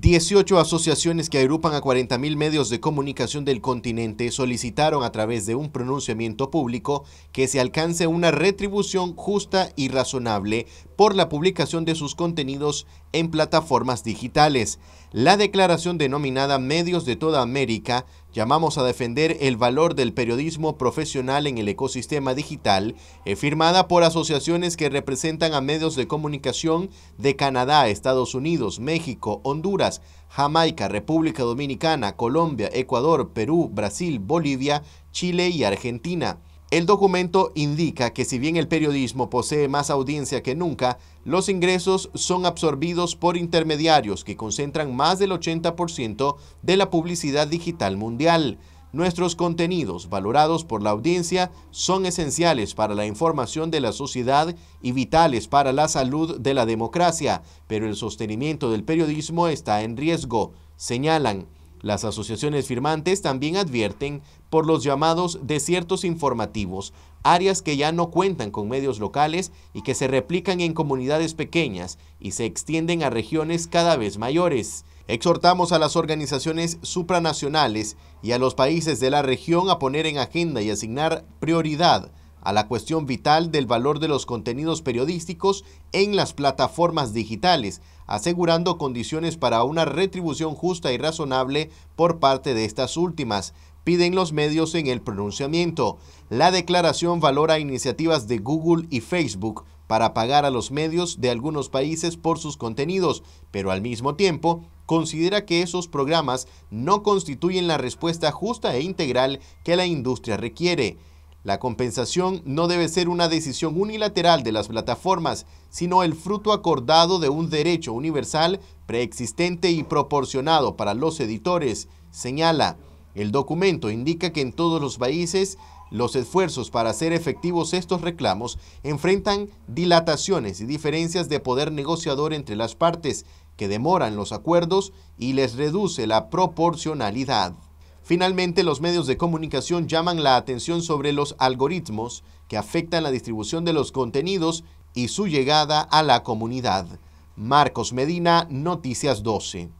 18 asociaciones que agrupan a 40.000 medios de comunicación del continente solicitaron a través de un pronunciamiento público que se alcance una retribución justa y razonable por la publicación de sus contenidos en plataformas digitales. La declaración denominada Medios de toda América llamamos a defender el valor del periodismo profesional en el ecosistema digital, eh, firmada por asociaciones que representan a medios de comunicación de Canadá, Estados Unidos, México, Honduras, Jamaica, República Dominicana, Colombia, Ecuador, Perú, Brasil, Bolivia, Chile y Argentina. El documento indica que si bien el periodismo posee más audiencia que nunca, los ingresos son absorbidos por intermediarios que concentran más del 80% de la publicidad digital mundial. Nuestros contenidos, valorados por la audiencia, son esenciales para la información de la sociedad y vitales para la salud de la democracia, pero el sostenimiento del periodismo está en riesgo, señalan. Las asociaciones firmantes también advierten por los llamados desiertos informativos, áreas que ya no cuentan con medios locales y que se replican en comunidades pequeñas y se extienden a regiones cada vez mayores. Exhortamos a las organizaciones supranacionales y a los países de la región a poner en agenda y asignar prioridad a la cuestión vital del valor de los contenidos periodísticos en las plataformas digitales, asegurando condiciones para una retribución justa y razonable por parte de estas últimas, piden los medios en el pronunciamiento. La declaración valora iniciativas de Google y Facebook para pagar a los medios de algunos países por sus contenidos, pero al mismo tiempo considera que esos programas no constituyen la respuesta justa e integral que la industria requiere. La compensación no debe ser una decisión unilateral de las plataformas, sino el fruto acordado de un derecho universal, preexistente y proporcionado para los editores, señala. El documento indica que en todos los países los esfuerzos para hacer efectivos estos reclamos enfrentan dilataciones y diferencias de poder negociador entre las partes que demoran los acuerdos y les reduce la proporcionalidad. Finalmente, los medios de comunicación llaman la atención sobre los algoritmos que afectan la distribución de los contenidos y su llegada a la comunidad. Marcos Medina, Noticias 12.